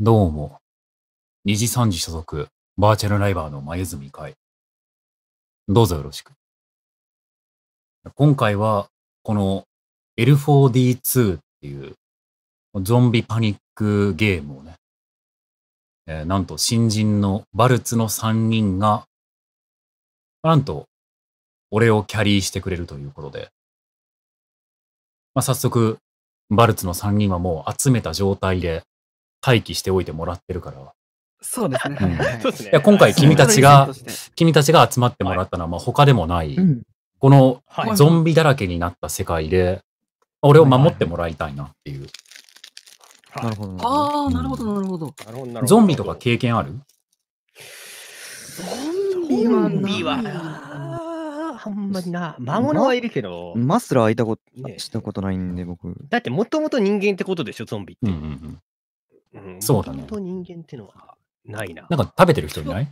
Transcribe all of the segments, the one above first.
どうも。二次三次所属、バーチャルライバーの前住海。どうぞよろしく。今回は、この L4D2 っていうゾンビパニックゲームをね、えー、なんと新人のバルツの3人が、なんと、俺をキャリーしてくれるということで、まあ、早速、バルツの3人はもう集めた状態で、回帰しておいてもらってるから。そうですね。そうですね。今回君たちが、君たちが集まってもらったのは、まあ他でもない、このゾンビだらけになった世界で、俺を守ってもらいたいなっていう。なるほど。ああ、なるほど、なるほど。ゾンビとか経験あるゾンビは、あんまりな、魔物はいるけど。マスラーいたこと、したことないんで、僕。だって、もともと人間ってことでしょ、ゾンビって。そうだね。人人間ってのはないな。なんか食べてる人いない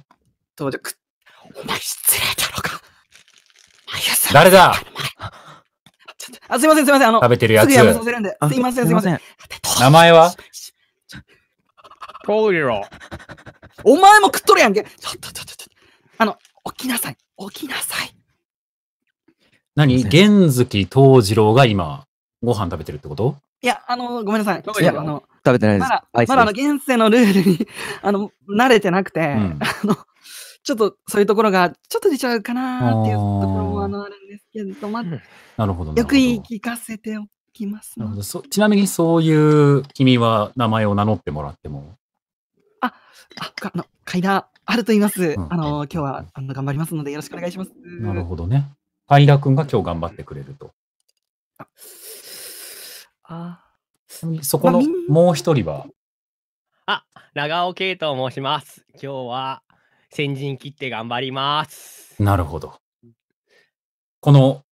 くお前失礼だろうか。誰だあすいません、すいません。あの、食べてるやつ。すやめさせるんで。すいません、すいません。名前はコーリロ。お前も食っとるやんけ。ちょっと、ちょっと、ちょっと。あの、起きなさい。起きなさい。何玄月藤次郎が今、ご飯食べてるってこといや、あの、ごめんなさい。いや、あの、食べてないです。まだ、まだあの、現世のルールに あの、慣れてなくて、うん、あの、ちょっとそういうところが、ちょっと出ちゃうかなっていうところもあのあるんですけど、まあ、なるほど。よく言い聞かせておきます、なるほどちなみにそういう君は名前を名乗ってもらっても。あ、あ、あの、階段あると言います。うん、あの、今日はあの頑張りますのでよろしくお願いします。なるほどね。平君が今日頑張ってくれると。ああ。そこのもう一人は、あ、長尾圭と申します。今日は先陣切って頑張ります。なるほど。この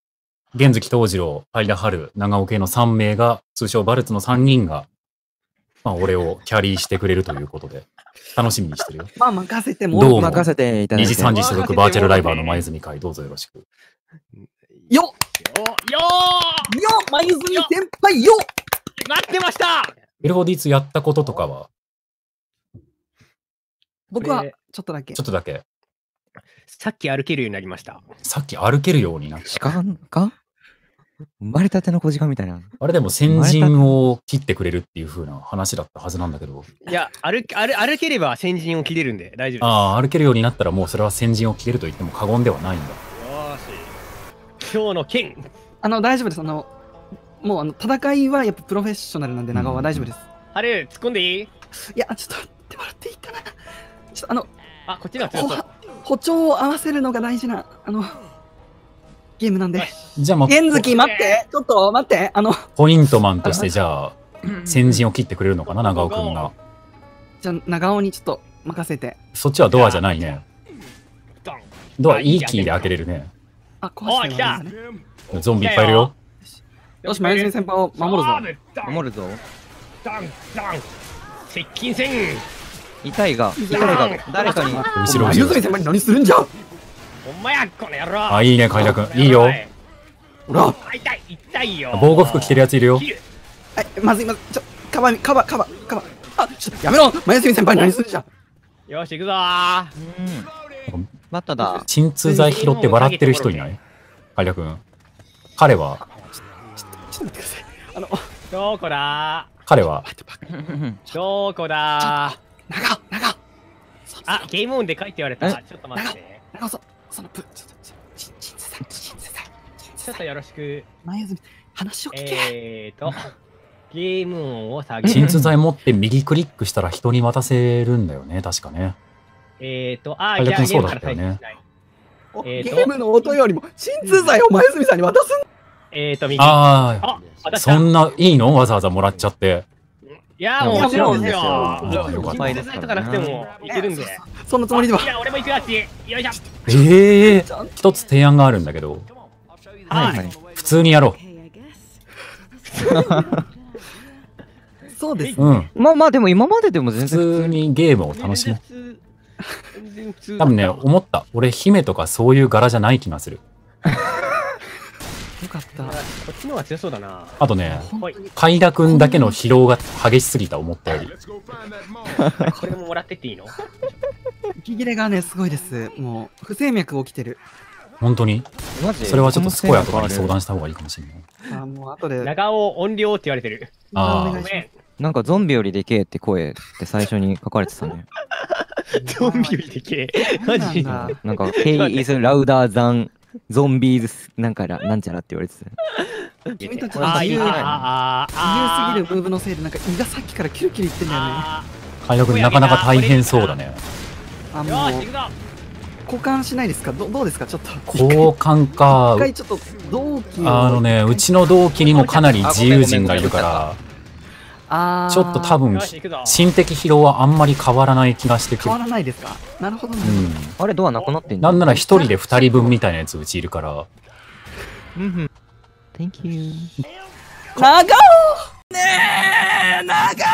玄月東次郎、相田春、長尾圭の3名が、通称バルツの3人が、まあ、俺をキャリーしてくれるということで、楽しみにしてるよ。まあ、任せても、どうも任せていただ2時3時所属バーチャルライバーの前泉会、どうぞよろしく。よっよよ前泉先輩よっ待ってました !L4D2 やったこととかは僕はちょっとだけ。ちょっとだけ。さっき歩けるようになりました。さっき歩けるようになった。鹿か生まれたての小鹿みたいな。あれでも先人を切ってくれるっていうふうな話だったはずなんだけど。いや、歩歩歩ければ先人を切れるんで大丈夫です。ああ、歩けるようになったらもうそれは先人を切れると言っても過言ではないんだ。よし。今日の剣。あの、大丈夫です。あの、もうあの戦いはやっぱプロフェッショナルなんで長尾は大丈夫です。あれ、突っ込んでいいいや、ちょっと待ってもらっていいかな。ちょっとあの、あ、こっちだ、ちょっと。歩調を合わせるのが大事な、あの、ゲームなんで。じゃあ、ま、玄月待って、ちょっと待って、あの。ポイントマンとして、じゃあ、先陣を切ってくれるのかな、長尾君が。じゃあ、長尾にちょっと任せて。そっちはドアじゃないね。ドア、いいキーで開けれるね。あ、壊してる、ね、ゾンビいっぱいいるよ。よし、マヨチ先輩を守るぞ。守るぞ。ダン、ダン。接近戦。痛いが、痛いが、誰かに。後ろ、先輩に何するんじゃや、この野郎。あ、いいね、海拓。いいよ。ほら。痛い、痛いよ。防護服着てるやついるよ。え、まずい、まずい。ちょ、カバーカバー、カバー、カバー。あ、ちょっとやめろマヨチ先輩に何するんじゃよし、行くぞー。うん。だ。鎮痛剤拾って笑ってる人いない海拓君。彼はょっとってください。あの、どこだ彼は。どこだ長長あ、ゲームオンでかいって言われた。ちょっと待って。長そ、そのプ、ちょっと、ちんちんつさん、ちんつさん。ちょっとよろしく。前ずみ、話を聞け。えーと。ゲーム音を下げる。鎮痛剤持って右クリックしたら人に渡せるんだよね、確かね。えっ、ー、と、ああ、逆にそうだったよね。えゲームの音よりも鎮痛剤を前泉さんに渡すんだえっ、ー、と、右。ああ、そんな、いいのわざわざもらっちゃって。いやもちろんですよ。よかったでかなくてもいけるんで。そのつもりでは。いや、俺も行くよ、あよいしょ。ええー、一つ提案があるんだけど。はい。普通にやろう。そうです、ね。うん。まあまあ、でも今まででも全然。普通にゲームを楽しむ。多分ね、思った。俺、姫とかそういう柄じゃない気がする。よかった。こっちの方が強そうだな。あとね、快楽君だけの疲労が激しすぎた、思ったより。これももらってっていいの息切れがね、すごいです。もう、不整脈起きてる。本当にそれはちょっとスコヤとかに相談した方がいいかもしれない。あ、もう後で。長尾音量って言われてる。ああ。なんかゾンビよりでけえって声って最初に書かれてたね。ゾンビよりでけえ。マジなんか、ヘイイズラウダーザンゾンビーズなんからなんちゃらって言われてた。君たちの自由自由すぎるムーブのせいでなんか胃がさっきからキルキルいってんだよね。海君なかなか大変そうだね。あもう交換しないですかどどうですかちょっと交換か。一回ちょっと同期あのねうちの同期にもかなり自由人がいるから。ちょっと多分心的疲労はあんまり変わらない気がしてくる変わらないですかなるほど、ね、うん、あれドアなくなってんなんなら一人で二人分みたいなやつうちいるからうんうん Thank you 長尾ねえ長